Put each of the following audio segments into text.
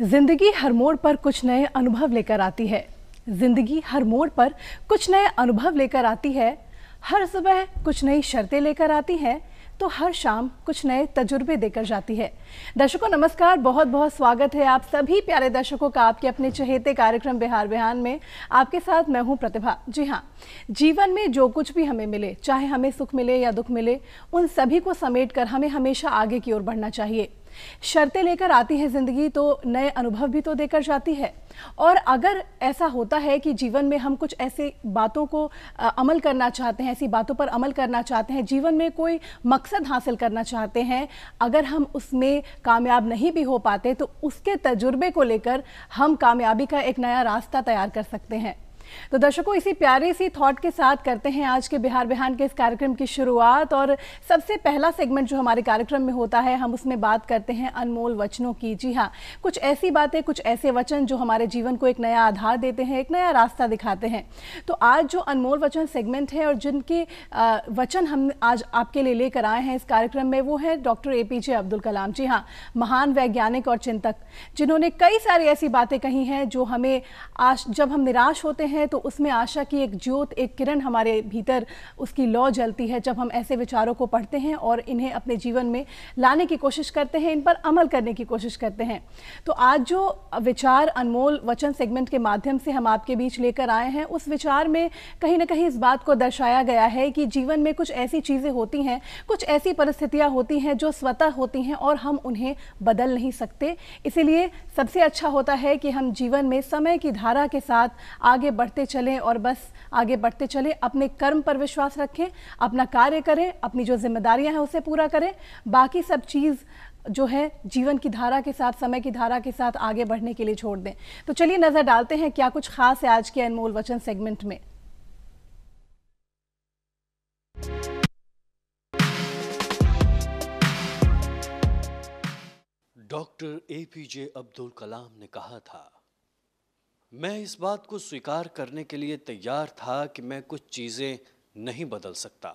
जिंदगी हर मोड़ पर कुछ नए अनुभव लेकर आती है जिंदगी हर मोड़ पर कुछ नए अनुभव लेकर आती है हर सुबह कुछ नई शर्तें लेकर आती है तो हर शाम कुछ नए तजुर्बे देकर जाती है दर्शकों नमस्कार बहुत बहुत स्वागत है आप सभी प्यारे दर्शकों का आपके अपने चहेते कार्यक्रम बिहार बिहान में आपके साथ मैं हूं प्रतिभा जी हां जीवन में जो कुछ भी हमें मिले चाहे हमें सुख मिले या दुख मिले उन सभी को समेट कर हमें हमेशा आगे की ओर बढ़ना चाहिए शर्तें लेकर आती है ज़िंदगी तो नए अनुभव भी तो देकर जाती है और अगर ऐसा होता है कि जीवन में हम कुछ ऐसी बातों को अमल करना चाहते हैं ऐसी बातों पर अमल करना चाहते हैं जीवन में कोई मकसद हासिल करना चाहते हैं अगर हम उसमें कामयाब नहीं भी हो पाते तो उसके तजुर्बे को लेकर हम कामयाबी का एक नया रास्ता तैयार कर सकते हैं तो दर्शकों इसी प्यारे सी थॉट के साथ करते हैं आज के बिहार बिहान के इस कार्यक्रम की शुरुआत और सबसे पहला सेगमेंट जो हमारे कार्यक्रम में होता है हम उसमें बात करते हैं अनमोल वचनों की जी हाँ कुछ ऐसी बातें कुछ ऐसे वचन जो हमारे जीवन को एक नया आधार देते हैं एक नया रास्ता दिखाते हैं तो आज जो अनमोल वचन सेगमेंट है और जिनके वचन हम आज आपके लिए लेकर आए हैं इस कार्यक्रम में वो है डॉक्टर ए अब्दुल कलाम जी हाँ महान वैज्ञानिक और चिंतक जिन्होंने कई सारी ऐसी बातें कही हैं जो हमें आज जब हम निराश होते हैं है तो उसमें आशा की एक ज्योत एक किरण हमारे भीतर उसकी लौ जलती है जब हम ऐसे विचारों को पढ़ते हैं और इन्हें अपने जीवन में लाने की कोशिश करते हैं इन पर अमल करने की कोशिश करते हैं तो आज जो विचार अनमोल वचन सेगमेंट के माध्यम से हम आपके बीच लेकर आए हैं उस विचार में कहीं ना कहीं इस बात को दर्शाया गया है कि जीवन में कुछ ऐसी चीज़ें होती हैं कुछ ऐसी परिस्थितियाँ होती हैं जो स्वतः होती हैं और हम उन्हें बदल नहीं सकते इसीलिए सबसे अच्छा होता है कि हम जीवन में समय की धारा के साथ आगे बढ़ बढ़ते चलें और बस आगे बढ़ते चलें अपने कर्म पर विश्वास रखें अपना कार्य करें अपनी जो जिम्मेदारियां हैं उसे पूरा करें बाकी सब चीज़ जो है जीवन की धारा के साथ समय की धारा के साथ आगे बढ़ने के लिए छोड़ दें तो चलिए नज़र डालते हैं क्या कुछ खास है आज के अनमोल वचन सेगमेंट में doctor A P J Abdul Kalam ने कहा था मैं इस बात को स्वीकार करने के लिए तैयार था कि मैं कुछ चीज़ें नहीं बदल सकता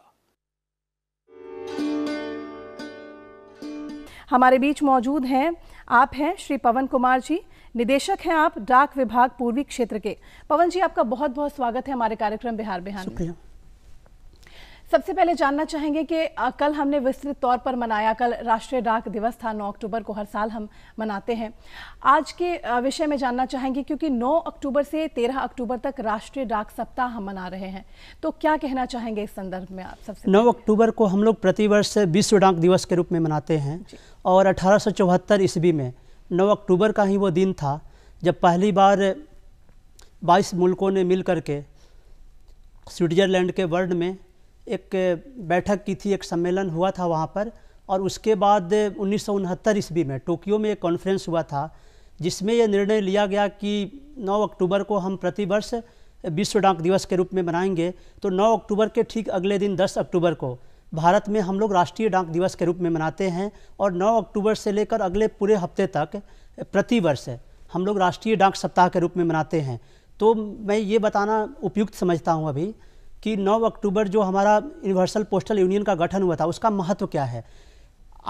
हमारे बीच मौजूद हैं आप हैं श्री पवन कुमार जी निदेशक हैं आप डाक विभाग पूर्वी क्षेत्र के पवन जी आपका बहुत बहुत स्वागत है हमारे कार्यक्रम बिहार बिहार में सबसे पहले जानना चाहेंगे कि कल हमने विस्तृत तौर पर मनाया कल राष्ट्रीय डाक दिवस था 9 अक्टूबर को हर साल हम मनाते हैं आज के विषय में जानना चाहेंगे क्योंकि 9 अक्टूबर से 13 अक्टूबर तक राष्ट्रीय डाक सप्ताह हम मना रहे हैं तो क्या कहना चाहेंगे इस संदर्भ में आप सबसे नौ अक्टूबर को हम लोग प्रतिवर्ष विश्व डाक दिवस के रूप में मनाते हैं और अठारह ईस्वी में नौ अक्टूबर का ही वो दिन था जब पहली बार बाईस मुल्कों ने मिल के स्विट्ज़रलैंड के वर्ल्ड में एक बैठक की थी एक सम्मेलन हुआ था वहाँ पर और उसके बाद उन्नीस ईस्वी में टोक्यो में एक कॉन्फ्रेंस हुआ था जिसमें यह निर्णय लिया गया कि 9 अक्टूबर को हम प्रतिवर्ष विश्व डाक दिवस के रूप में मनाएंगे तो 9 अक्टूबर के ठीक अगले दिन 10 अक्टूबर को भारत में हम लोग राष्ट्रीय डाक दिवस के रूप में मनाते हैं और 9 अक्टूबर से लेकर अगले पूरे हफ्ते तक प्रतिवर्ष हम लोग राष्ट्रीय डाक सप्ताह के रूप में मनाते हैं तो मैं ये बताना उपयुक्त समझता हूँ अभी कि 9 अक्टूबर जो हमारा यूनिवर्सल पोस्टल यूनियन का गठन हुआ था उसका महत्व क्या है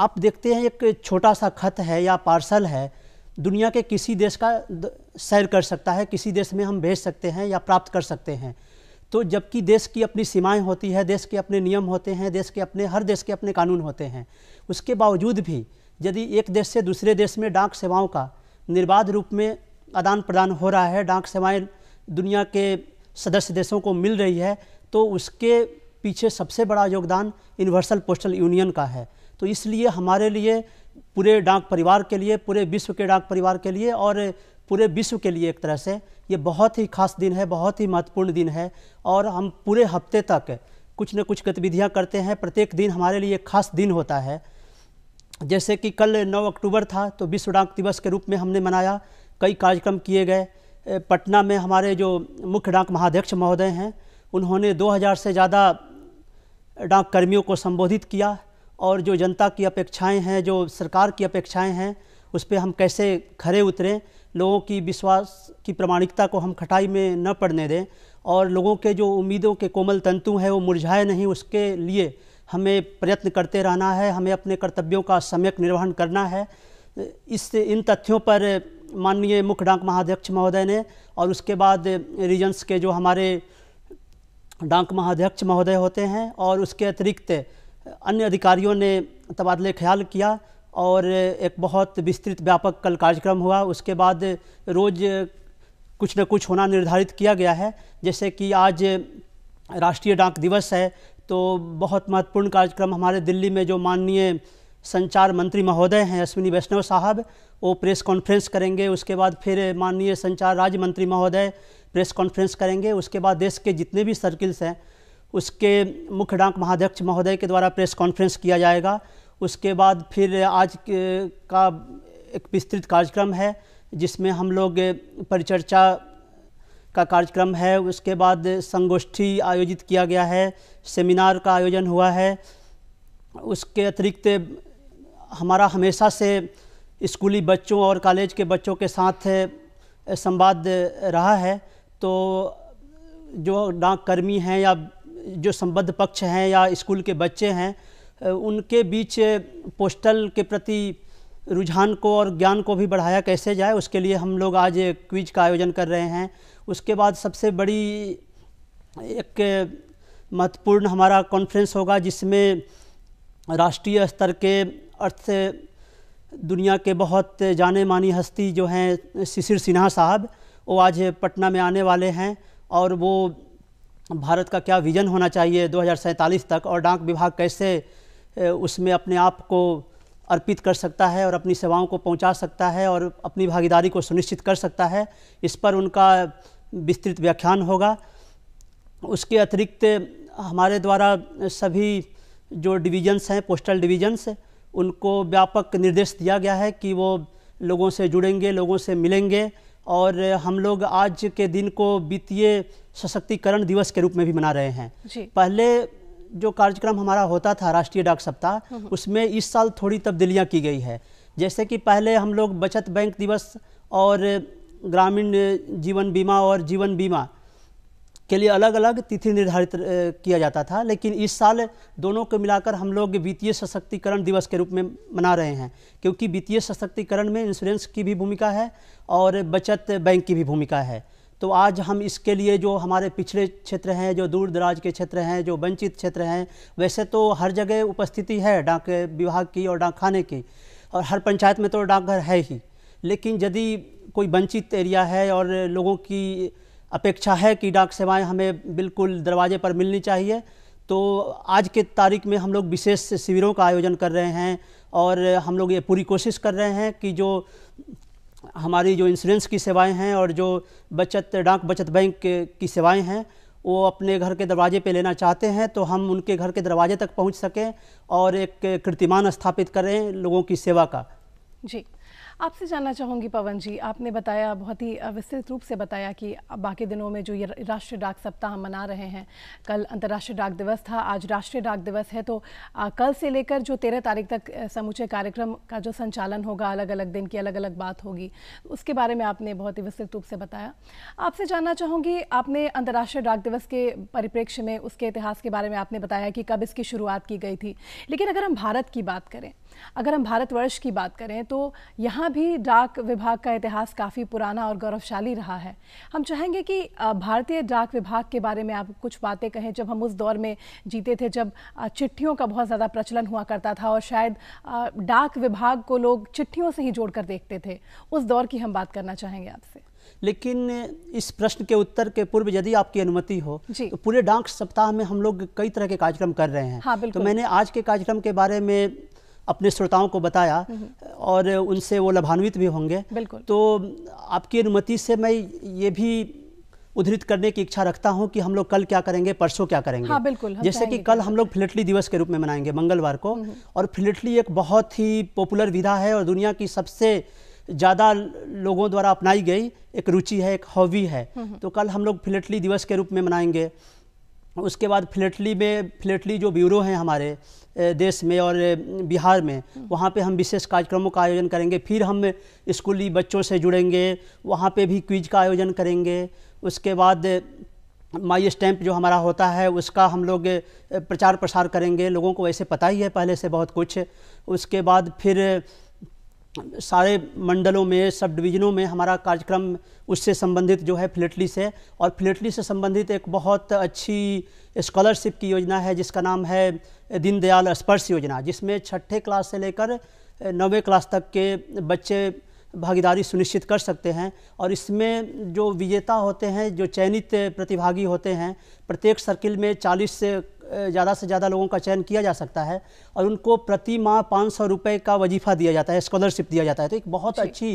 आप देखते हैं एक छोटा सा खत है या पार्सल है दुनिया के किसी देश का सैर कर सकता है किसी देश में हम भेज सकते हैं या प्राप्त कर सकते हैं तो जबकि देश की अपनी सीमाएं होती है देश के अपने नियम होते हैं देश के अपने हर देश के अपने कानून होते हैं उसके बावजूद भी यदि एक देश से दूसरे देश में डाक सेवाओं का निर्बाध रूप में आदान प्रदान हो रहा है डाक सेवाएं दुनिया के सदस्य देशों को मिल रही है तो उसके पीछे सबसे बड़ा योगदान यूनिवर्सल पोस्टल यूनियन का है तो इसलिए हमारे लिए पूरे डाक परिवार के लिए पूरे विश्व के डाक परिवार के लिए और पूरे विश्व के लिए एक तरह से ये बहुत ही खास दिन है बहुत ही महत्वपूर्ण दिन है और हम पूरे हफ्ते तक कुछ न कुछ गतिविधियाँ करते हैं प्रत्येक दिन हमारे लिए खास दिन होता है जैसे कि कल 9 अक्टूबर था तो विश्व डाक दिवस के रूप में हमने मनाया कई कार्यक्रम किए गए पटना में हमारे जो मुख्य डाक महाध्यक्ष महोदय हैं उन्होंने 2000 से ज़्यादा डाक कर्मियों को संबोधित किया और जो जनता की अपेक्षाएं हैं जो सरकार की अपेक्षाएं हैं उस पर हम कैसे खड़े उतरें लोगों की विश्वास की प्रमाणिकता को हम खटाई में न पड़ने दें और लोगों के जो उम्मीदों के कोमल तंतु हैं वो मुरझाए नहीं उसके लिए हमें प्रयत्न करते रहना है हमें अपने कर्तव्यों का सम्यक निर्वहन करना है इस इन तथ्यों पर माननीय मुख्य डाक महाध्यक्ष महोदय ने और उसके बाद रीजन्स के जो हमारे डाक महाध्यक्ष महोदय होते हैं और उसके अतिरिक्त अन्य अधिकारियों ने तबादले ख्याल किया और एक बहुत विस्तृत व्यापक कल कार्यक्रम हुआ उसके बाद रोज़ कुछ न कुछ होना निर्धारित किया गया है जैसे कि आज राष्ट्रीय डाक दिवस है तो बहुत महत्वपूर्ण कार्यक्रम हमारे दिल्ली में जो माननीय संचार मंत्री महोदय हैं अश्विनी वैष्णव साहब वो प्रेस कॉन्फ्रेंस करेंगे उसके बाद फिर माननीय संचार राज्य मंत्री महोदय प्रेस कॉन्फ्रेंस करेंगे उसके बाद देश के जितने भी सर्किल्स हैं उसके मुख्य डाक महाध्यक्ष महोदय के द्वारा प्रेस कॉन्फ्रेंस किया जाएगा उसके बाद फिर आज का एक विस्तृत कार्यक्रम है जिसमें हम लोग परिचर्चा का कार्यक्रम है उसके बाद संगोष्ठी आयोजित किया गया है सेमिनार का आयोजन हुआ है उसके अतिरिक्त हमारा हमेशा से स्कूली बच्चों और कॉलेज के बच्चों के साथ संवाद रहा है तो जो डाककर्मी हैं या जो संबद्ध पक्ष हैं या स्कूल के बच्चे हैं उनके बीच पोस्टल के प्रति रुझान को और ज्ञान को भी बढ़ाया कैसे जाए उसके लिए हम लोग आज क्विज का आयोजन कर रहे हैं उसके बाद सबसे बड़ी एक महत्वपूर्ण हमारा कॉन्फ्रेंस होगा जिसमें राष्ट्रीय स्तर के अर्थ दुनिया के बहुत जाने मानी हस्ती जो हैं शिशिर सिन्हा साहब वो आज पटना में आने वाले हैं और वो भारत का क्या विज़न होना चाहिए दो तक और डाक विभाग कैसे उसमें अपने आप को अर्पित कर सकता है और अपनी सेवाओं को पहुंचा सकता है और अपनी भागीदारी को सुनिश्चित कर सकता है इस पर उनका विस्तृत व्याख्यान होगा उसके अतिरिक्त हमारे द्वारा सभी जो डिवीजन्स हैं पोस्टल डिवीजन्स उनको व्यापक निर्देश दिया गया है कि वो लोगों से जुड़ेंगे लोगों से मिलेंगे और हम लोग आज के दिन को वित्तीय सशक्तिकरण दिवस के रूप में भी मना रहे हैं पहले जो कार्यक्रम हमारा होता था राष्ट्रीय डाक सप्ताह हम्म, हम्म। उसमें इस साल थोड़ी तब्दीलियाँ की गई है जैसे कि पहले हम लोग बचत बैंक दिवस और ग्रामीण जीवन बीमा और जीवन बीमा के लिए अलग अलग तिथि निर्धारित किया जाता था लेकिन इस साल दोनों को मिलाकर हम लोग वित्तीय सशक्तिकरण दिवस के रूप में मना रहे हैं क्योंकि वित्तीय सशक्तिकरण में इंश्योरेंस की भी भूमिका है और बचत बैंक की भी भूमिका है तो आज हम इसके लिए जो हमारे पिछड़े क्षेत्र हैं जो दूर दराज के क्षेत्र हैं जो वंचित क्षेत्र हैं वैसे तो हर जगह उपस्थिति है डाक विभाग की और डाक खाने की और हर पंचायत में तो डाकघर है ही लेकिन यदि कोई वंचित एरिया है और लोगों की अपेक्षा है कि डाक सेवाएं हमें बिल्कुल दरवाजे पर मिलनी चाहिए तो आज के तारीख में हम लोग विशेष शिविरों का आयोजन कर रहे हैं और हम लोग ये पूरी कोशिश कर रहे हैं कि जो हमारी जो इंश्योरेंस की सेवाएं हैं और जो बचत डाक बचत बैंक की सेवाएं हैं वो अपने घर के दरवाजे पे लेना चाहते हैं तो हम उनके घर के दरवाजे तक पहुंच सकें और एक कीर्तिमान स्थापित करें लोगों की सेवा का जी आपसे जानना चाहूँगी पवन जी आपने बताया बहुत ही विस्तृत रूप से बताया कि बाकी दिनों में जो ये राष्ट्रीय डाक सप्ताह हम मना रहे हैं कल अंतर्राष्ट्रीय डाक दिवस था आज राष्ट्रीय डाक दिवस है तो आ, कल से लेकर जो तेरह तारीख तक समूचे कार्यक्रम का जो संचालन होगा अलग अलग दिन की अलग अलग बात होगी उसके बारे में आपने बहुत ही विस्तृत रूप से बताया आपसे जानना चाहूँगी आपने अंतर्राष्ट्रीय डाक दिवस के परिप्रेक्ष्य में उसके इतिहास के बारे में आपने बताया कि कब इसकी शुरुआत की गई थी लेकिन अगर हम भारत की बात करें अगर हम भारतवर्ष की बात करें तो यहाँ भी डाक विभाग का इतिहास काफ़ी पुराना और गौरवशाली रहा है हम चाहेंगे कि भारतीय डाक विभाग के बारे में आप कुछ बातें कहें जब हम उस दौर में जीते थे जब चिट्ठियों का बहुत ज़्यादा प्रचलन हुआ करता था और शायद डाक विभाग को लोग चिट्ठियों से ही जोड़कर देखते थे उस दौर की हम बात करना चाहेंगे आपसे लेकिन इस प्रश्न के उत्तर के पूर्व यदि आपकी अनुमति हो तो पूरे डाक सप्ताह में हम लोग कई तरह के कार्यक्रम कर रहे हैं हाँ, तो मैंने आज के कार्यक्रम के बारे में अपने श्रोताओं को बताया हम्म। और उनसे वो लाभान्वित भी होंगे बिल्कुल तो आपकी अनुमति से मैं ये भी उद्धृत करने की इच्छा रखता हूँ कि हम लोग कल क्या करेंगे परसों क्या करेंगे हाँ, बिल्कुल जैसे कि कल हम लोग फिलेटली दिवस के रूप में मनाएंगे मंगलवार को हम्म। और फिलेटली एक बहुत ही पॉपुलर विधा है और दुनिया की सबसे ज़्यादा लोगों द्वारा अपनाई गई एक रुचि है एक हॉबी है हम्म। तो कल हम लोग फिलेटली दिवस के रूप में मनाएंगे उसके बाद फिलेटली में फिलेटली जो ब्यूरो हैं हमारे देश में और बिहार में वहाँ पे हम विशेष कार्यक्रमों का आयोजन करेंगे फिर हम स्कूली बच्चों से जुड़ेंगे वहाँ पे भी क्विज का आयोजन करेंगे उसके बाद माई स्टैम्प जो हमारा होता है उसका हम लोग प्रचार प्रसार करेंगे लोगों को वैसे पता ही है पहले से बहुत कुछ उसके बाद फिर सारे मंडलों में सब डिवीज़नों में हमारा कार्यक्रम उससे संबंधित जो है फ्लेटली से और फ्लेटली से संबंधित एक बहुत अच्छी स्कॉलरशिप की योजना है जिसका नाम है दीनदयाल स्पर्श योजना जिसमें छठे क्लास से लेकर नौवें क्लास तक के बच्चे भागीदारी सुनिश्चित कर सकते हैं और इसमें जो विजेता होते हैं जो चयनित प्रतिभागी होते हैं प्रत्येक सर्किल में 40 से ज़्यादा से ज़्यादा लोगों का चयन किया जा सकता है और उनको प्रति माह पाँच सौ रुपये का वजीफा दिया जाता है स्कॉलरशिप दिया जाता है तो एक बहुत अच्छी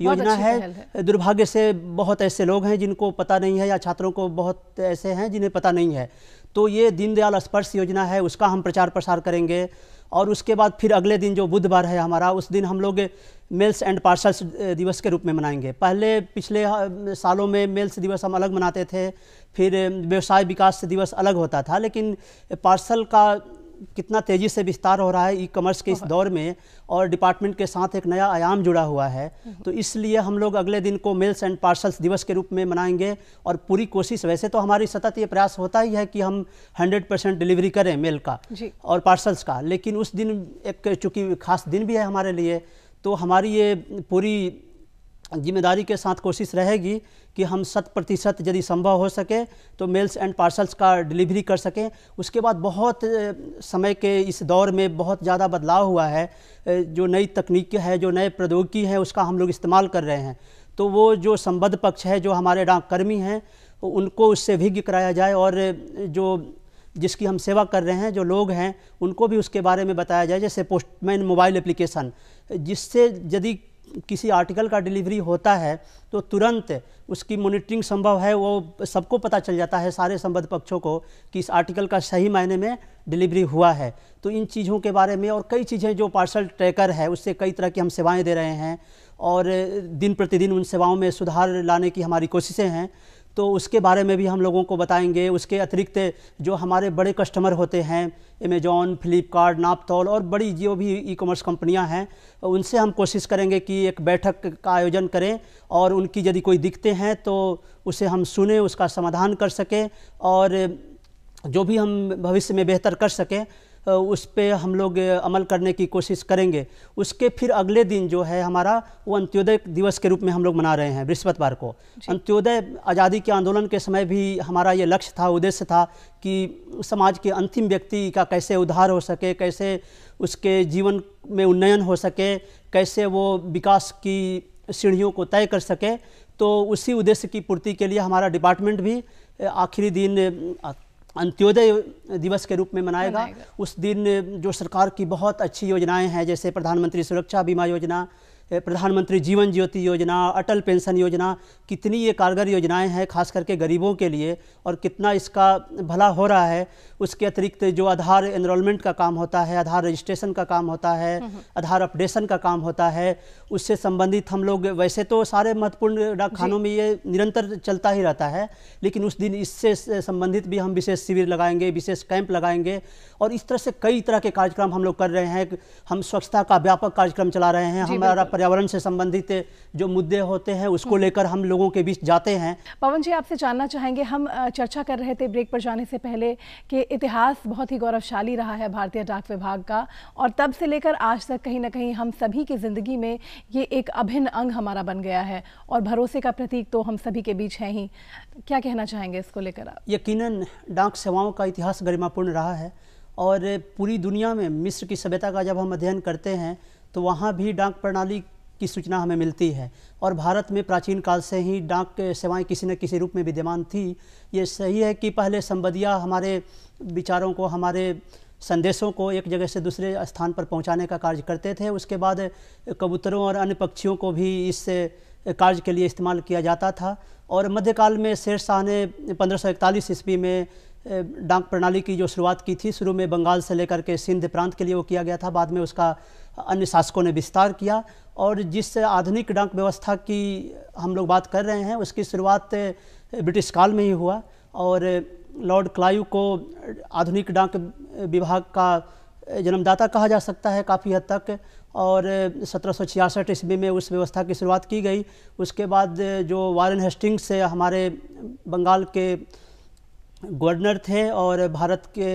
योजना अच्छी है। दुर्भाग्य से बहुत ऐसे लोग हैं जिनको पता नहीं है या छात्रों को बहुत ऐसे हैं जिन्हें पता नहीं है तो ये दीनदयाल स्पर्श योजना है उसका हम प्रचार प्रसार करेंगे और उसके बाद फिर अगले दिन जो बुधवार है हमारा उस दिन हम लोग मेल्स एंड पार्सल्स दिवस के रूप में मनाएंगे पहले पिछले सालों में मेल्स दिवस हम अलग मनाते थे फिर व्यवसाय विकास दिवस अलग होता था लेकिन पार्सल का कितना तेज़ी से विस्तार हो रहा है ई कॉमर्स के इस दौर में और डिपार्टमेंट के साथ एक नया आयाम जुड़ा हुआ है हम्म। तो इसलिए हम लोग अगले दिन को मेल्स एंड पार्सल्स दिवस के रूप में मनाएंगे और पूरी कोशिश वैसे तो हमारी सतत ये प्रयास होता ही है कि हम 100 परसेंट डिलीवरी करें मेल का और पार्सल्स का लेकिन उस दिन एक चूँकि खास दिन भी है हमारे लिए तो हमारी ये पूरी जिम्मेदारी के साथ कोशिश रहेगी कि हम शत प्रतिशत यदि संभव हो सके तो मेल्स एंड पार्सल्स का डिलीवरी कर सकें उसके बाद बहुत समय के इस दौर में बहुत ज़्यादा बदलाव हुआ है जो नई तकनीक है जो नए प्रौद्योगिकी है उसका हम लोग इस्तेमाल कर रहे हैं तो वो जो संबद्ध पक्ष है जो हमारे डाककर्मी हैं उनको उससे अभिज्ञ कराया जाए और जो जिसकी हम सेवा कर रहे हैं जो लोग हैं उनको भी उसके बारे में बताया जाए जैसे पोस्टमैन मोबाइल एप्लीकेशन जिससे यदि किसी आर्टिकल का डिलीवरी होता है तो तुरंत उसकी मॉनिटरिंग संभव है वो सबको पता चल जाता है सारे संबद्ध पक्षों को कि इस आर्टिकल का सही मायने में डिलीवरी हुआ है तो इन चीज़ों के बारे में और कई चीज़ें जो पार्सल ट्रैकर है उससे कई तरह की हम सेवाएं दे रहे हैं और दिन प्रतिदिन उन सेवाओं में सुधार लाने की हमारी कोशिशें हैं तो उसके बारे में भी हम लोगों को बताएंगे उसके अतिरिक्त जो हमारे बड़े कस्टमर होते हैं अमेजॉन फ्लिपकार्ट नापतौल और बड़ी जो भी ई कॉमर्स कंपनियां हैं उनसे हम कोशिश करेंगे कि एक बैठक का आयोजन करें और उनकी यदि कोई दिक्कतें हैं तो उसे हम सुने उसका समाधान कर सकें और जो भी हम भविष्य में बेहतर कर सकें उस पर हम लोग अमल करने की कोशिश करेंगे उसके फिर अगले दिन जो है हमारा वो अंत्योदय दिवस के रूप में हम लोग मना रहे हैं बृहस्पतिवार को अंत्योदय आज़ादी के आंदोलन के समय भी हमारा ये लक्ष्य था उद्देश्य था कि समाज के अंतिम व्यक्ति का कैसे उद्धार हो सके कैसे उसके जीवन में उन्नयन हो सके कैसे वो विकास की सीढ़ियों को तय कर सके तो उसी उद्देश्य की पूर्ति के लिए हमारा डिपार्टमेंट भी आखिरी दिन अंत्योदय दिवस के रूप में मनाएगा उस दिन जो सरकार की बहुत अच्छी योजनाएं हैं जैसे प्रधानमंत्री सुरक्षा बीमा योजना प्रधानमंत्री जीवन ज्योति योजना अटल पेंशन योजना कितनी ये कारगर योजनाएं हैं खास करके गरीबों के लिए और कितना इसका भला हो रहा है उसके अतिरिक्त जो आधार एनरोलमेंट का काम होता है आधार रजिस्ट्रेशन का काम होता है हम्म, हम्म। आधार अपडेशन का काम होता है उससे संबंधित हम लोग वैसे तो सारे महत्वपूर्ण डाकखानों में ये निरंतर चलता ही रहता है लेकिन उस दिन इससे संबंधित भी हम विशेष शिविर लगाएंगे विशेष कैंप लगाएंगे और इस तरह से कई तरह के कार्यक्रम हम लोग कर रहे हैं हम स्वच्छता का व्यापक कार्यक्रम चला रहे हैं हमारा पर्यावरण से संबंधित जो मुद्दे होते हैं उसको हम्म। लेकर हम लोगों के बीच जाते हैं पवन जी आपसे जानना चाहेंगे हम चर्चा कर रहे थे ब्रेक पर जाने से पहले कि इतिहास बहुत ही गौरवशाली रहा है भारतीय डाक विभाग का और तब से लेकर आज तक कहीं ना कहीं हम सभी की ज़िंदगी में ये एक अभिन्न अंग हमारा बन गया है और भरोसे का प्रतीक तो हम सभी के बीच है ही क्या कहना चाहेंगे इसको लेकर आप यकीन डाक सेवाओं का इतिहास गरिमापूर्ण रहा है और पूरी दुनिया में मिस्र की सभ्यता का जब हम अध्ययन करते हैं तो वहाँ भी डाक प्रणाली की सूचना हमें मिलती है और भारत में प्राचीन काल से ही डाक सेवाएं किसी न किसी रूप में विद्यमान थी ये सही है कि पहले संबदिया हमारे विचारों को हमारे संदेशों को एक जगह से दूसरे स्थान पर पहुंचाने का कार्य करते थे उसके बाद कबूतरों और अन्य पक्षियों को भी इस कार्य के लिए इस्तेमाल किया जाता था और मध्यकाल में शेर शाह ने पंद्रह ईस्वी में डाक प्रणाली की जो शुरुआत की थी शुरू में बंगाल से लेकर के सिंध प्रांत के लिए वो किया गया था बाद में उसका अन्य शासकों ने विस्तार किया और जिस आधुनिक डाक व्यवस्था की हम लोग बात कर रहे हैं उसकी शुरुआत ब्रिटिश काल में ही हुआ और लॉर्ड क्लाइव को आधुनिक डाक विभाग का जन्मदाता कहा जा सकता है काफ़ी हद तक और सत्रह ईस्वी में उस व्यवस्था की शुरुआत की गई उसके बाद जो वारन हेस्टिंग्स हमारे बंगाल के गवर्नर थे और भारत के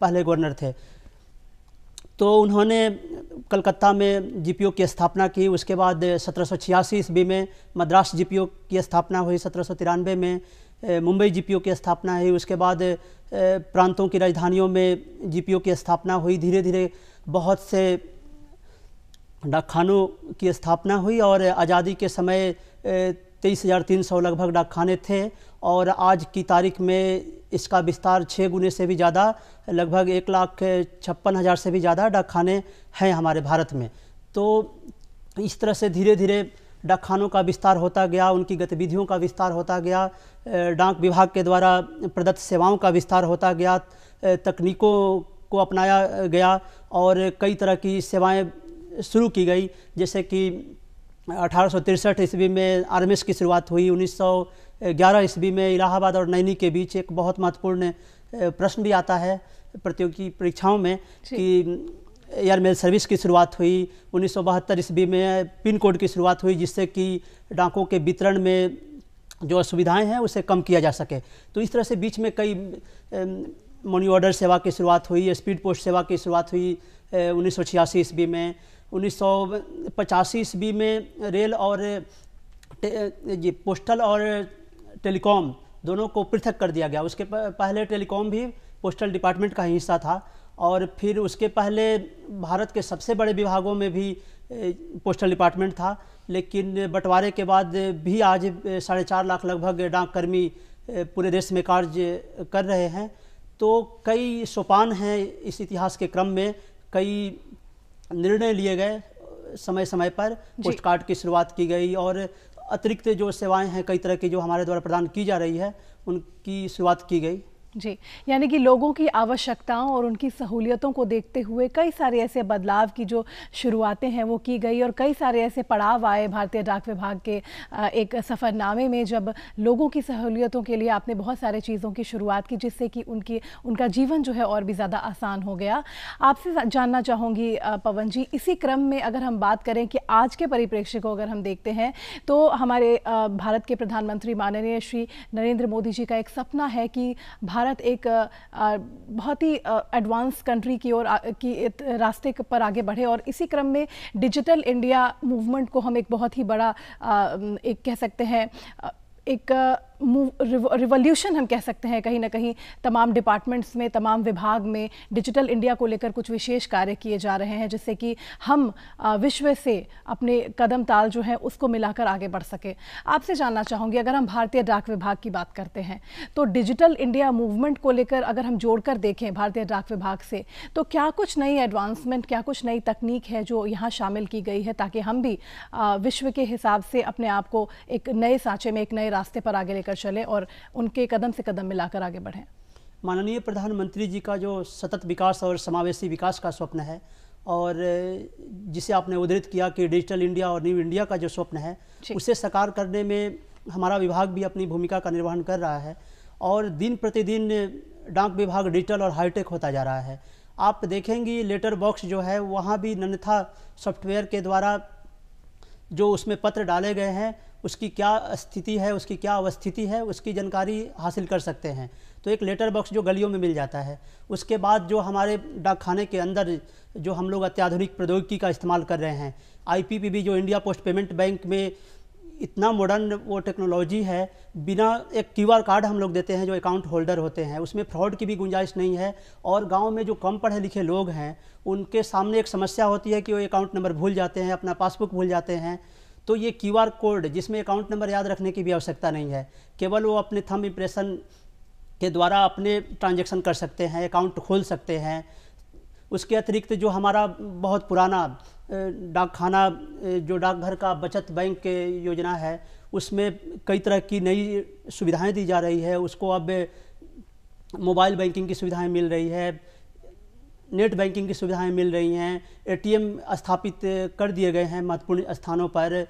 पहले गवर्नर थे तो उन्होंने कलकत्ता में जीपीओ की स्थापना की उसके बाद सत्रह ईस्वी में मद्रास जीपीओ की स्थापना हुई सत्रह में मुंबई जीपीओ की स्थापना हुई उसके बाद प्रांतों की राजधानियों में जीपीओ की स्थापना हुई धीरे धीरे बहुत से डाकखानों की स्थापना हुई और आज़ादी के समय तेईस हज़ार तीन सौ लगभग डाकखाने थे और आज की तारीख में इसका विस्तार छः गुने से भी ज़्यादा लगभग एक लाख छप्पन हज़ार से भी ज़्यादा डाकखाने हैं हमारे भारत में तो इस तरह से धीरे धीरे डाकखानों का विस्तार होता गया उनकी गतिविधियों का विस्तार होता गया डाक विभाग के द्वारा प्रदत्त सेवाओं का विस्तार होता गया तकनीकों को अपनाया गया और कई तरह की सेवाएँ शुरू की गई जैसे कि अठारह ईस्वी में आरएमएस की शुरुआत हुई 1911 ईस्वी में इलाहाबाद और नैनी के बीच एक बहुत महत्वपूर्ण प्रश्न भी आता है प्रतियोगी परीक्षाओं में कि एयरमेल सर्विस की शुरुआत हुई उन्नीस ईस्वी में पिन कोड की शुरुआत हुई जिससे कि डाकों के वितरण में जो असुविधाएँ हैं उसे कम किया जा सके तो इस तरह से बीच में कई मनी ऑर्डर सेवा की शुरुआत हुई स्पीड पोस्ट सेवा की शुरुआत हुई उन्नीस ईस्वी में उन्नीस सौ पचासी ईस्वी में रेल और ये पोस्टल और टेलीकॉम दोनों को पृथक कर दिया गया उसके पहले टेलीकॉम भी पोस्टल डिपार्टमेंट का हिस्सा था और फिर उसके पहले भारत के सबसे बड़े विभागों में भी पोस्टल डिपार्टमेंट था लेकिन बंटवारे के बाद भी आज साढ़े चार लाख लगभग डाककर्मी पूरे देश में कार्य कर रहे हैं तो कई सोपान हैं इस इतिहास के क्रम में कई निर्णय लिए गए समय समय पर पोस्ट कार्ड की शुरुआत की गई और अतिरिक्त जो सेवाएं हैं कई तरह की जो हमारे द्वारा प्रदान की जा रही है उनकी शुरुआत की गई जी यानी कि लोगों की आवश्यकताओं और उनकी सहूलियतों को देखते हुए कई सारे ऐसे बदलाव की जो शुरुआतें हैं वो की गई और कई सारे ऐसे पड़ाव आए भारतीय डाक विभाग के एक सफ़रनामे में जब लोगों की सहूलियतों के लिए आपने बहुत सारे चीज़ों की शुरुआत की जिससे कि उनकी उनका जीवन जो है और भी ज़्यादा आसान हो गया आपसे जानना चाहूँगी पवन जी इसी क्रम में अगर हम बात करें कि आज के परिप्रेक्ष्य को अगर हम देखते हैं तो हमारे भारत के प्रधानमंत्री माननीय श्री नरेंद्र मोदी जी का एक सपना है कि भारत भारत एक बहुत ही एडवांस कंट्री की ओर की रास्ते पर आगे बढ़े और इसी क्रम में डिजिटल इंडिया मूवमेंट को हम एक बहुत ही बड़ा एक कह सकते हैं एक रिवोल्यूशन हम कह सकते हैं कहीं ना कहीं तमाम डिपार्टमेंट्स में तमाम विभाग में डिजिटल इंडिया को लेकर कुछ विशेष कार्य किए जा रहे हैं जिससे कि हम विश्व से अपने कदम ताल जो है उसको मिलाकर आगे बढ़ सके आपसे जानना चाहूँगी अगर हम भारतीय डाक विभाग की बात करते हैं तो डिजिटल इंडिया मूवमेंट को लेकर अगर हम जोड़कर देखें भारतीय डाक विभाग से तो क्या कुछ नई एडवांसमेंट क्या कुछ नई तकनीक है जो यहाँ शामिल की गई है ताकि हम भी विश्व के हिसाब से अपने आप को एक नए सांचे में एक नए रास्ते पर आगे लेकर लेकर चलें और उनके कदम से कदम मिलाकर आगे बढ़ें माननीय प्रधानमंत्री जी का जो सतत विकास और समावेशी विकास का स्वप्न है और जिसे आपने उद्धृत किया कि डिजिटल इंडिया और न्यू इंडिया का जो स्वप्न है उसे साकार करने में हमारा विभाग भी अपनी भूमिका का निर्वहन कर रहा है और दिन प्रतिदिन डाक विभाग डिजिटल और हाईटेक होता जा रहा है आप देखेंगी लेटर बॉक्स जो है वहाँ भी नन्था सॉफ्टवेयर के द्वारा जो उसमें पत्र डाले गए हैं उसकी क्या स्थिति है उसकी क्या अवस्थिति है उसकी जानकारी हासिल कर सकते हैं तो एक लेटर बॉक्स जो गलियों में मिल जाता है उसके बाद जो हमारे डाकखाने के अंदर जो हम लोग अत्याधुनिक प्रौद्योगिकी का इस्तेमाल कर रहे हैं आईपीपीबी जो इंडिया पोस्ट पेमेंट बैंक में इतना मॉडर्न वो टेक्नोलॉजी है बिना एक क्यूआर कार्ड हम लोग देते हैं जो अकाउंट होल्डर होते हैं उसमें फ्रॉड की भी गुंजाइश नहीं है और गांव में जो कम पढ़े लिखे लोग हैं उनके सामने एक समस्या होती है कि वो अकाउंट नंबर भूल जाते हैं अपना पासबुक भूल जाते हैं तो ये आर कोड जिसमें अकाउंट नंबर याद रखने की भी आवश्यकता नहीं है केवल वो अपने थम इम्प्रेशन के द्वारा अपने ट्रांजेक्शन कर सकते हैं अकाउंट खोल सकते हैं उसके अतिरिक्त जो हमारा बहुत पुराना डाक खाना जो डाकघर का बचत बैंक योजना है उसमें कई तरह की नई सुविधाएं दी जा रही है उसको अब मोबाइल बैंकिंग की सुविधाएं मिल रही है नेट बैंकिंग की सुविधाएं मिल रही हैं एटीएम स्थापित कर दिए गए हैं महत्वपूर्ण स्थानों पर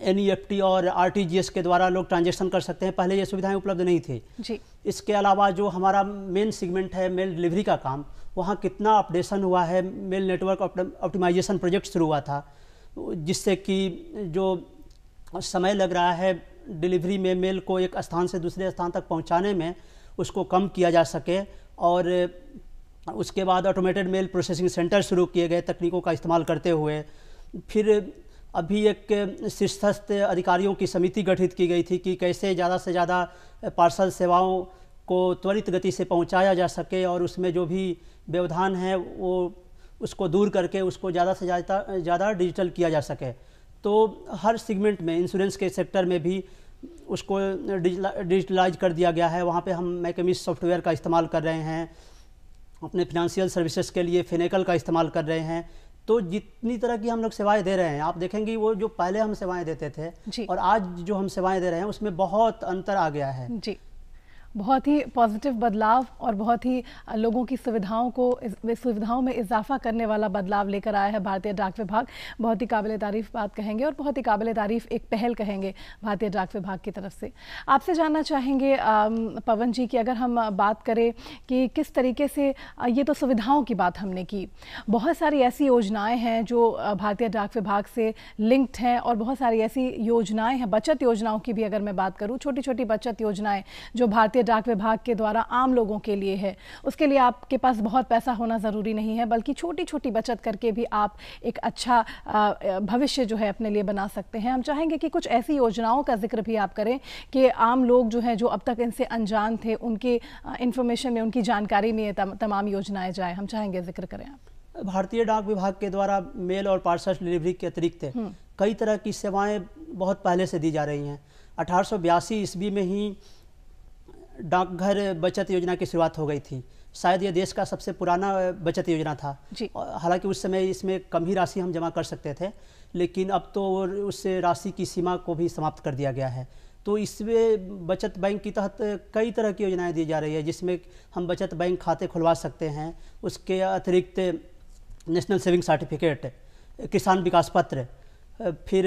एन और आर के द्वारा लोग ट्रांजेक्शन कर सकते हैं पहले ये सुविधाएं उपलब्ध नहीं थी जी इसके अलावा जो हमारा मेन सेगमेंट है मेल डिलीवरी का काम वहाँ कितना अपडेशन हुआ है मेल नेटवर्क ऑप्टिमाइजेशन प्रोजेक्ट शुरू हुआ था जिससे कि जो समय लग रहा है डिलीवरी में मेल को एक स्थान से दूसरे स्थान तक पहुँचाने में उसको कम किया जा सके और उसके बाद ऑटोमेटेड मेल प्रोसेसिंग सेंटर शुरू किए गए तकनीकों का इस्तेमाल करते हुए फिर अभी एक शीर्षस्थ अधिकारियों की समिति गठित की गई थी कि कैसे ज़्यादा से ज़्यादा पार्सल सेवाओं को त्वरित गति से पहुंचाया जा सके और उसमें जो भी व्यवधान है वो उसको दूर करके उसको ज़्यादा से ज़्यादा ज़्यादा डिजिटल किया जा सके तो हर सेगमेंट में इंश्योरेंस के सेक्टर में भी उसको डिजिटलाइज कर दिया गया है वहाँ पे हम मैकेमिस सॉफ्टवेयर का इस्तेमाल कर रहे हैं अपने फिनंशियल सर्विसेज के लिए फिनेकल का इस्तेमाल कर रहे हैं तो जितनी तरह की हम लोग सेवाएं दे रहे हैं आप देखेंगे वो जो पहले हम सेवाएं देते थे और आज जो हम सेवाएं दे रहे हैं उसमें बहुत अंतर आ गया है जी बहुत ही पॉजिटिव बदलाव और बहुत ही लोगों की सुविधाओं को सुविधाओं में इजाफा करने वाला बदलाव लेकर आया है भारतीय डाक विभाग बहुत ही काबिल तारीफ बात कहेंगे और बहुत ही काबिल तारीफ एक पहल कहेंगे भारतीय डाक विभाग की तरफ से आपसे जानना चाहेंगे पवन जी की अगर हम बात करें कि किस तरीके से ये तो सुविधाओं की बात हमने की बहुत सारी ऐसी योजनाएं हैं जो भारतीय डाक विभाग से लिंक्ड हैं और बहुत सारी ऐसी योजनाएं हैं बचत योजनाओं की भी अगर मैं बात करूँ छोटी छोटी बचत योजनाएं जो भारतीय भारतीय डाक विभाग के द्वारा आम लोगों के लिए है उसके लिए आपके पास बहुत पैसा होना ज़रूरी नहीं है बल्कि छोटी छोटी बचत करके भी आप एक अच्छा भविष्य जो है अपने लिए बना सकते हैं हम चाहेंगे कि कुछ ऐसी योजनाओं का जिक्र भी आप करें कि आम लोग जो हैं जो अब तक इनसे अनजान थे उनकी इन्फॉर्मेशन में उनकी जानकारी में तमाम योजनाएँ जाए हम चाहेंगे जिक्र करें आप भारतीय डाक विभाग के द्वारा मेल और पार्सल डिलीवरी के अतिरिक्त हम्म। कई तरह की सेवाएं बहुत पहले से दी जा रही हैं अठारह सौ ईस्वी में ही डाकघर बचत योजना की शुरुआत हो गई थी शायद ये देश का सबसे पुराना बचत योजना था हालांकि उस समय इसमें कम ही राशि हम जमा कर सकते थे लेकिन अब तो उस राशि की सीमा को भी समाप्त कर दिया गया है तो इसमें बचत बैंक के तहत कई तरह की योजनाएं दी जा रही है जिसमें हम बचत बैंक खाते खुलवा सकते हैं उसके अतिरिक्त नेशनल सेविंग सर्टिफिकेट किसान विकास पत्र फिर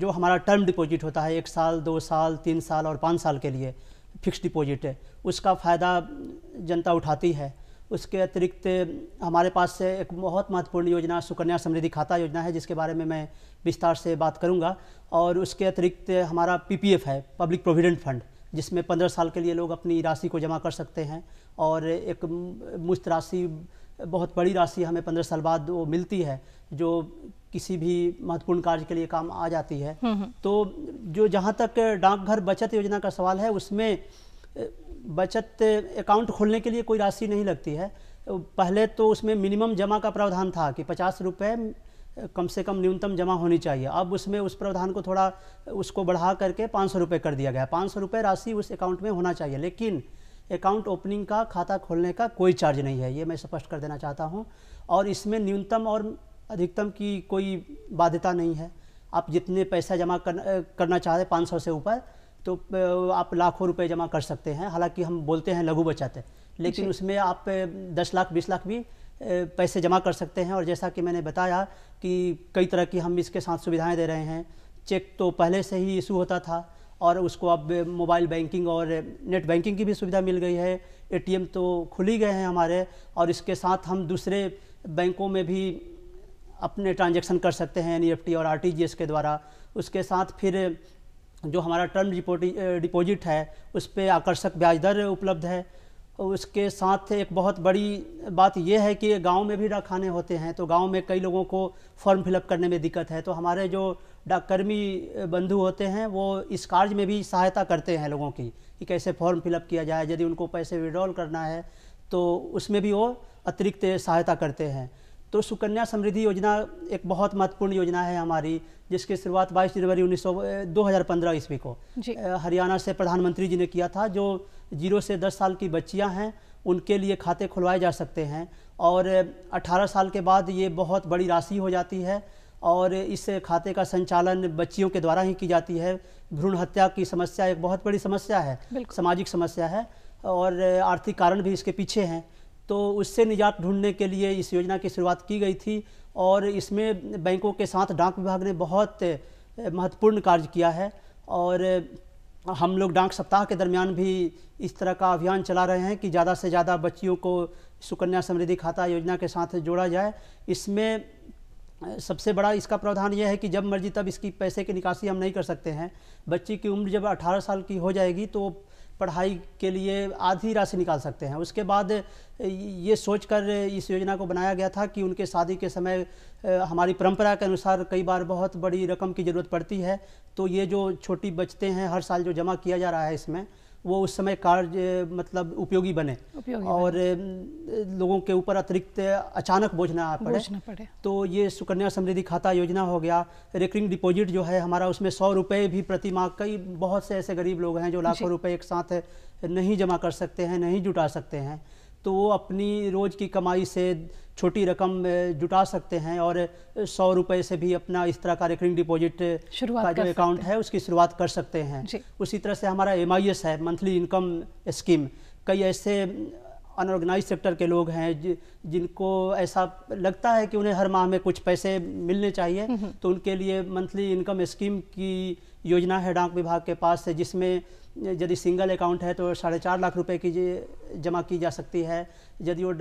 जो हमारा टर्म डिपॉजिट होता है एक साल दो साल तीन साल और पाँच साल के लिए फिक्स डिपॉजिट है उसका फ़ायदा जनता उठाती है उसके अतिरिक्त हमारे पास से एक बहुत महत्वपूर्ण योजना सुकन्या समृद्धि खाता योजना है जिसके बारे में मैं विस्तार से बात करूंगा और उसके अतिरिक्त हमारा पीपीएफ है पब्लिक प्रोविडेंट फंड जिसमें पंद्रह साल के लिए लोग अपनी राशि को जमा कर सकते हैं और एक मुश्त राशि बहुत बड़ी राशि हमें पंद्रह साल बाद वो मिलती है जो किसी भी महत्वपूर्ण कार्य के लिए काम आ जाती है हम्म, हम्म। तो जो जहाँ तक डाकघर बचत योजना का सवाल है उसमें बचत अकाउंट खोलने के लिए कोई राशि नहीं लगती है तो पहले तो उसमें मिनिमम जमा का प्रावधान था कि पचास रुपये कम से कम न्यूनतम जमा होनी चाहिए अब उसमें उस प्रावधान को थोड़ा उसको बढ़ा करके पाँच सौ रुपये कर दिया गया पाँच सौ रुपये राशि उस अकाउंट में होना चाहिए लेकिन अकाउंट ओपनिंग का खाता खोलने का कोई चार्ज नहीं है ये मैं स्पष्ट कर देना चाहता हूँ और इसमें न्यूनतम और अधिकतम की कोई बाध्यता नहीं है आप जितने पैसा जमा कर, करना चाहते पाँच सौ से ऊपर तो आप लाखों रुपए जमा कर सकते हैं हालांकि हम बोलते हैं लघु बचत है लेकिन उसमें आप दस लाख बीस लाख भी पैसे जमा कर सकते हैं और जैसा कि मैंने बताया कि कई तरह की हम इसके साथ सुविधाएं दे रहे हैं चेक तो पहले से ही इशू होता था और उसको अब मोबाइल बैंकिंग और नेट बैंकिंग की भी सुविधा मिल गई है ए तो खुल ही गए हैं हमारे और इसके साथ हम दूसरे बैंकों में भी अपने ट्रांजेक्शन कर सकते हैं एन e और आर के द्वारा उसके साथ फिर जो हमारा टर्म डिपोजिट है उस पर आकर्षक ब्याज दर उपलब्ध है उसके साथ एक बहुत बड़ी बात यह है कि गांव में भी डाकखाने होते हैं तो गांव में कई लोगों को फॉर्म फिलअप करने में दिक्कत है तो हमारे जो डाककर्मी बंधु होते हैं वो इस कार्य में भी सहायता करते हैं लोगों की कि कैसे फॉर्म फिलअप किया जाए यदि उनको पैसे विड्रॉल करना है तो उसमें भी वो अतिरिक्त सहायता करते हैं तो सुकन्या समृद्धि योजना एक बहुत महत्वपूर्ण योजना है हमारी जिसकी शुरुआत 22 जनवरी 19 2015 ईस्वी को हरियाणा से प्रधानमंत्री जी ने किया था जो जीरो से 10 साल की बच्चियां हैं उनके लिए खाते खुलवाए जा सकते हैं और 18 साल के बाद ये बहुत बड़ी राशि हो जाती है और इस खाते का संचालन बच्चियों के द्वारा ही की जाती है भ्रूण हत्या की समस्या एक बहुत बड़ी समस्या है सामाजिक समस्या है और आर्थिक कारण भी इसके पीछे हैं तो उससे निजात ढूंढने के लिए इस योजना की शुरुआत की गई थी और इसमें बैंकों के साथ डाक विभाग ने बहुत महत्वपूर्ण कार्य किया है और हम लोग डाक सप्ताह के दरमियान भी इस तरह का अभियान चला रहे हैं कि ज़्यादा से ज़्यादा बच्चियों को सुकन्या समृद्धि खाता योजना के साथ जोड़ा जाए इसमें सबसे बड़ा इसका प्रावधान यह है कि जब मर्जी तब इसकी पैसे की निकासी हम नहीं कर सकते हैं बच्ची की उम्र जब 18 साल की हो जाएगी तो पढ़ाई के लिए आधी राशि निकाल सकते हैं उसके बाद ये सोचकर इस योजना को बनाया गया था कि उनके शादी के समय हमारी परंपरा के अनुसार कई बार बहुत बड़ी रकम की ज़रूरत पड़ती है तो ये जो छोटी बचते हैं हर साल जो जमा किया जा रहा है इसमें वो उस समय कार्य मतलब उपयोगी बने उपयोगी और बने। लोगों के ऊपर अतिरिक्त अचानक बोझ ना पड़े पड़े तो ये सुकन्या समृद्धि खाता योजना हो गया रेकरिंग डिपॉजिट जो है हमारा उसमें सौ रुपये भी प्रति माह कई बहुत से ऐसे गरीब लोग हैं जो लाखों रुपये एक साथ नहीं जमा कर सकते हैं नहीं जुटा सकते हैं तो वो अपनी रोज़ की कमाई से छोटी रकम जुटा सकते हैं और सौ रुपये से भी अपना इस तरह का रिकरिंग डिपॉजिट का जो अकाउंट है उसकी शुरुआत कर सकते हैं उसी तरह से हमारा एम है मंथली इनकम स्कीम कई ऐसे अनऑर्गेनाइज सेक्टर के लोग हैं जिनको ऐसा लगता है कि उन्हें हर माह में कुछ पैसे मिलने चाहिए हम्म, हम्म। तो उनके लिए मंथली इनकम स्कीम की योजना है डाक विभाग के पास से जिसमें यदि सिंगल अकाउंट है तो साढ़े चार लाख रुपए की जमा की जा सकती है यदि वो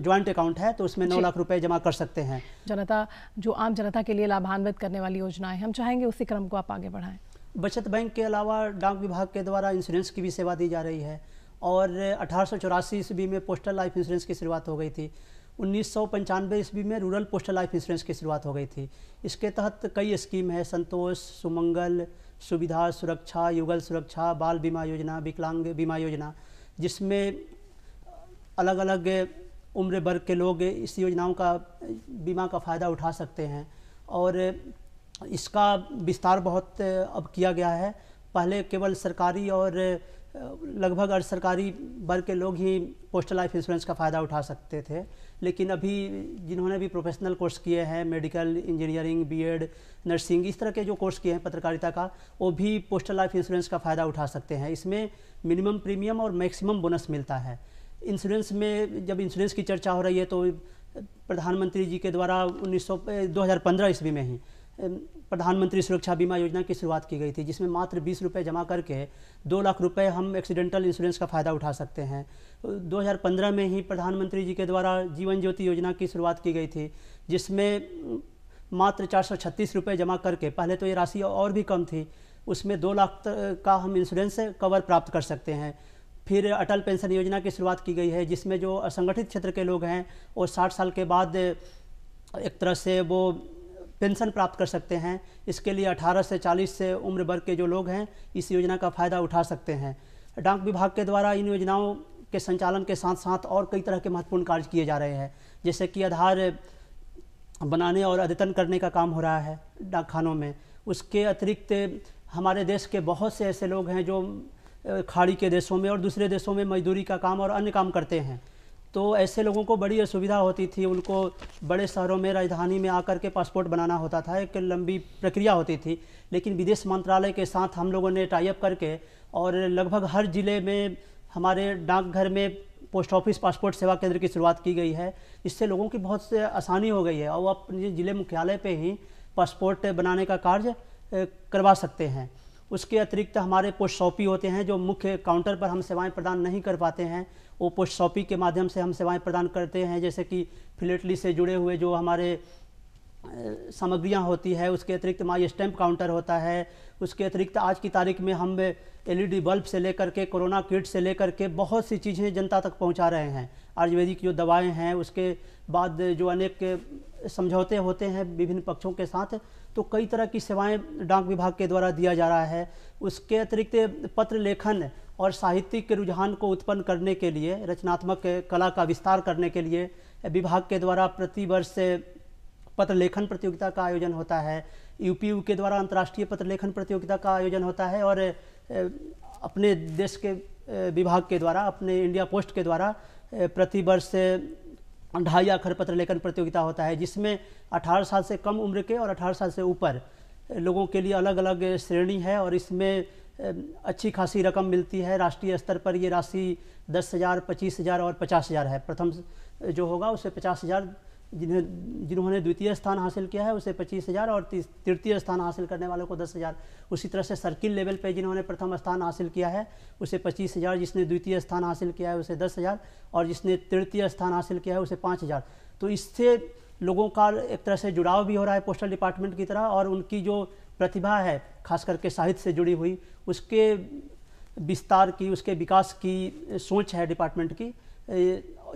ज्वाइंट अकाउंट है तो उसमें नौ लाख रुपए जमा कर सकते हैं जनता जो आम जनता के लिए लाभान्वित करने वाली योजनाएं हम चाहेंगे उसी क्रम को आप आगे बढ़ाएं बचत बैंक के अलावा डाक विभाग के द्वारा इंश्योरेंस की भी सेवा दी जा रही है और अठारह ईस्वी में पोस्टल लाइफ इंश्योरेंस की शुरुआत हो गई थी उन्नीस सौ पंचानवे ईस्वी में रूरल पोस्टल लाइफ इंश्योरेंस की शुरुआत हो गई थी इसके तहत कई स्कीम है संतोष सुमंगल सुविधा सुरक्षा युगल सुरक्षा बाल बीमा योजना विकलांग बीमा योजना जिसमें अलग अलग उम्र वर्ग के लोग इस योजनाओं का बीमा का फ़ायदा उठा सकते हैं और इसका विस्तार बहुत अब किया गया है पहले केवल सरकारी और लगभग अर्ध सरकारी वर्ग के लोग ही पोस्टल लाइफ इंश्योरेंस का फ़ायदा उठा सकते थे लेकिन अभी जिन्होंने भी प्रोफेशनल कोर्स किए हैं मेडिकल इंजीनियरिंग बीएड नर्सिंग इस तरह के जो कोर्स किए हैं पत्रकारिता का वो भी पोस्टल लाइफ इंश्योरेंस का फ़ायदा उठा सकते हैं इसमें मिनिमम प्रीमियम और मैक्सिमम बोनस मिलता है इंश्योरेंस में जब इंश्योरेंस की चर्चा हो रही है तो प्रधानमंत्री जी के द्वारा उन्नीस सौ ईस्वी में ही प्रधानमंत्री सुरक्षा बीमा योजना की शुरुआत की गई थी जिसमें मात्र बीस रुपये जमा करके दो लाख रुपए हम एक्सीडेंटल इंश्योरेंस का फ़ायदा उठा सकते हैं 2015 में ही प्रधानमंत्री जी के द्वारा जीवन ज्योति योजना की शुरुआत की गई थी जिसमें मात्र चार सौ छत्तीस रुपये जमा करके पहले तो ये राशि और भी कम थी उसमें दो लाख का हम इंश्योरेंस कवर प्राप्त कर सकते हैं फिर अटल पेंशन योजना की शुरुआत की गई है जिसमें जो असंगठित क्षेत्र के लोग हैं वो साठ साल के बाद एक तरह से वो पेंशन प्राप्त कर सकते हैं इसके लिए 18 से 40 से उम्र वर्ग के जो लोग हैं इस योजना का फ़ायदा उठा सकते हैं डाक विभाग के द्वारा इन योजनाओं के संचालन के साथ साथ और कई तरह के महत्वपूर्ण कार्य किए जा रहे हैं जैसे कि आधार बनाने और अद्यतन करने का काम हो रहा है डाकखानों में उसके अतिरिक्त हमारे देश के बहुत से ऐसे लोग हैं जो खाड़ी के देशों में और दूसरे देशों में मजदूरी का काम और अन्य काम करते हैं तो ऐसे लोगों को बड़ी असुविधा होती थी उनको बड़े शहरों में राजधानी में आकर के पासपोर्ट बनाना होता था एक लंबी प्रक्रिया होती थी लेकिन विदेश मंत्रालय के साथ हम लोगों ने टाइप करके और लगभग हर ज़िले में हमारे डाकघर में पोस्ट ऑफिस पासपोर्ट सेवा केंद्र की शुरुआत की गई है इससे लोगों की बहुत से आसानी हो गई है और वो अपने ज़िले मुख्यालय पर ही पासपोर्ट बनाने का कार्य करवा सकते हैं उसके अतिरिक्त हमारे पोस्ट शॉपी होते हैं जो मुख्य काउंटर पर हम सेवाएं प्रदान नहीं कर पाते हैं ओपोस्ट शॉपी के माध्यम से हम सेवाएं प्रदान करते हैं जैसे कि फिलेटली से जुड़े हुए जो हमारे सामग्रियां होती है उसके अतिरिक्त माई स्टैम्प काउंटर होता है उसके अतिरिक्त आज की तारीख में हम एलईडी बल्ब e से लेकर के कोरोना किट से लेकर के बहुत सी चीज़ें जनता तक पहुंचा रहे हैं आयुर्वेदिक जो दवाएं हैं उसके बाद जो अनेक समझौते होते हैं विभिन्न पक्षों के साथ तो कई तरह की सेवाएं डाक विभाग के द्वारा दिया जा रहा है उसके अतिरिक्त पत्र लेखन और साहित्यिक रुझान को उत्पन्न करने के लिए रचनात्मक कला का विस्तार करने के लिए विभाग के द्वारा प्रतिवर्ष पत्र लेखन प्रतियोगिता का आयोजन होता है यूपीयू के द्वारा अंतर्राष्ट्रीय पत्र लेखन प्रतियोगिता का आयोजन होता है और अपने देश के विभाग के द्वारा अपने इंडिया पोस्ट के द्वारा प्रतिवर्ष ढाई आखर पत्र लेखन प्रतियोगिता होता है जिसमें 18 साल से कम उम्र के और 18 साल से ऊपर लोगों के लिए अलग अलग श्रेणी है और इसमें अच्छी खासी रकम मिलती है राष्ट्रीय स्तर पर ये राशि दस हज़ार पच्चीस हज़ार और पचास हज़ार है प्रथम जो होगा उसे पचास हज़ार जिन्हें जिन्होंने द्वितीय स्थान हासिल किया है उसे पच्चीस हज़ार और तृतीय स्थान हासिल करने वालों को दस हज़ार उसी तरह से सर्किल लेवल पे जिन्होंने प्रथम स्थान हासिल किया है उसे पच्चीस हज़ार जिसने द्वितीय स्थान हासिल किया है उसे दस हज़ार और जिसने तृतीय स्थान हासिल किया है उसे पाँच हज़ार तो इससे लोगों का एक तरह से जुड़ाव भी हो रहा है पोस्टल डिपार्टमेंट की तरह और उनकी जो प्रतिभा है खास करके साहित्य से जुड़ी हुई उसके विस्तार की उसके विकास की सोच है डिपार्टमेंट की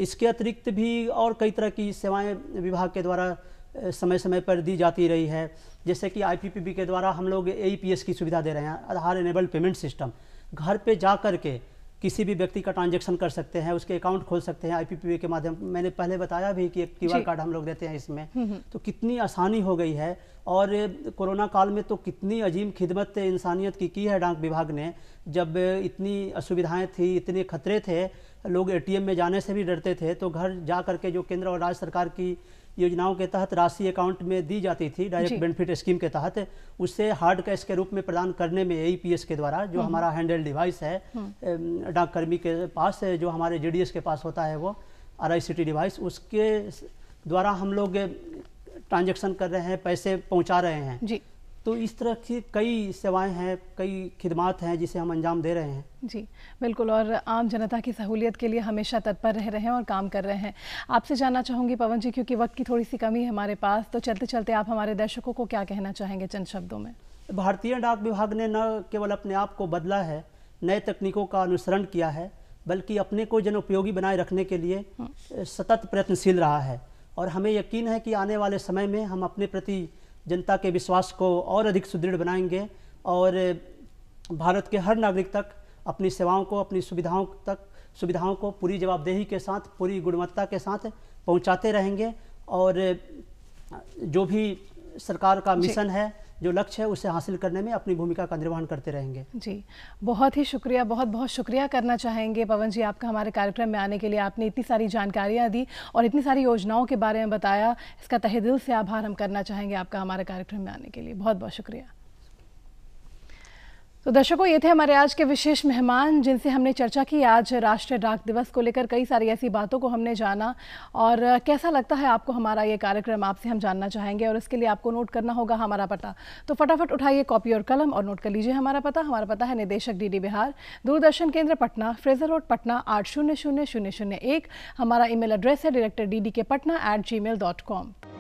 इसके अतिरिक्त भी और कई तरह की सेवाएं विभाग के द्वारा समय समय पर दी जाती रही है जैसे कि आईपीपीबी के द्वारा हम लोग एईपीएस की सुविधा दे रहे हैं आधार एनेबल्ड पेमेंट सिस्टम घर पे जा कर के किसी भी व्यक्ति का ट्रांजेक्शन कर सकते हैं उसके अकाउंट खोल सकते हैं आई के माध्यम मैंने पहले बताया भी कि एक क्यू कार्ड हम लोग देते हैं इसमें हम्म, हम्म। तो कितनी आसानी हो गई है और कोरोना काल में तो कितनी अजीम खिदमत इंसानियत की की है डाक विभाग ने जब इतनी असुविधाएं थी इतने खतरे थे लोग एटीएम में जाने से भी डरते थे तो घर जा करके जो केंद्र और राज्य सरकार की योजनाओं के तहत राशि अकाउंट में दी जाती थी डायरेक्ट बेनिफिट स्कीम के तहत उससे हार्ड कैश के रूप में प्रदान करने में एईपीएस e के द्वारा जो हम्म। हमारा हैंडल डिवाइस है हम्म। डाककर्मी के पास जो हमारे जीडीएस के पास होता है वो आर डिवाइस उसके द्वारा हम लोग ट्रांजेक्शन कर रहे हैं पैसे पहुँचा रहे हैं जी तो इस तरह की कई सेवाएं हैं कई खिदमात हैं जिसे हम अंजाम दे रहे हैं जी बिल्कुल और आम जनता की सहूलियत के लिए हमेशा तत्पर रह रहे हैं और काम कर रहे हैं आपसे जानना चाहूँगी पवन जी क्योंकि वक्त की थोड़ी सी कमी है हमारे पास तो चलते चलते आप हमारे दर्शकों को क्या कहना चाहेंगे चंद शब्दों में भारतीय डाक विभाग ने न केवल अपने आप को बदला है नए तकनीकों का अनुसरण किया है बल्कि अपने को जन उपयोगी बनाए रखने के लिए हाँ। सतत प्रयत्नशील रहा है और हमें यकीन है कि आने वाले समय में हम अपने प्रति जनता के विश्वास को और अधिक सुदृढ़ बनाएंगे और भारत के हर नागरिक तक अपनी सेवाओं को अपनी सुविधाओं तक सुविधाओं को पूरी जवाबदेही के साथ पूरी गुणवत्ता के साथ पहुंचाते रहेंगे और जो भी सरकार का मिशन है जो लक्ष्य है उसे हासिल करने में अपनी भूमिका का निर्वहन करते रहेंगे जी बहुत ही शुक्रिया बहुत बहुत शुक्रिया करना चाहेंगे पवन जी आपका हमारे कार्यक्रम में आने के लिए आपने इतनी सारी जानकारियाँ दी और इतनी सारी योजनाओं के बारे में बताया इसका तहे दिल से आभार हम करना चाहेंगे आपका हमारे कार्यक्रम में आने के लिए बहुत बहुत शुक्रिया तो दर्शकों ये थे हमारे आज के विशेष मेहमान जिनसे हमने चर्चा की आज राष्ट्रीय डाक दिवस को लेकर कई सारी ऐसी बातों को हमने जाना और कैसा लगता है आपको हमारा ये कार्यक्रम आपसे हम जानना चाहेंगे और इसके लिए आपको नोट करना होगा हमारा पता तो फटाफट उठाइए कॉपी और कलम और नोट कर लीजिए हमारा पता हमारा पता है निदेशक डी बिहार दूरदर्शन केंद्र पटना फ्रेजर रोड पटना आठ शून्य शून्य शून्य शून्य एक हमारा ईमेल एड्रेस है director D K Patna at gmail dot com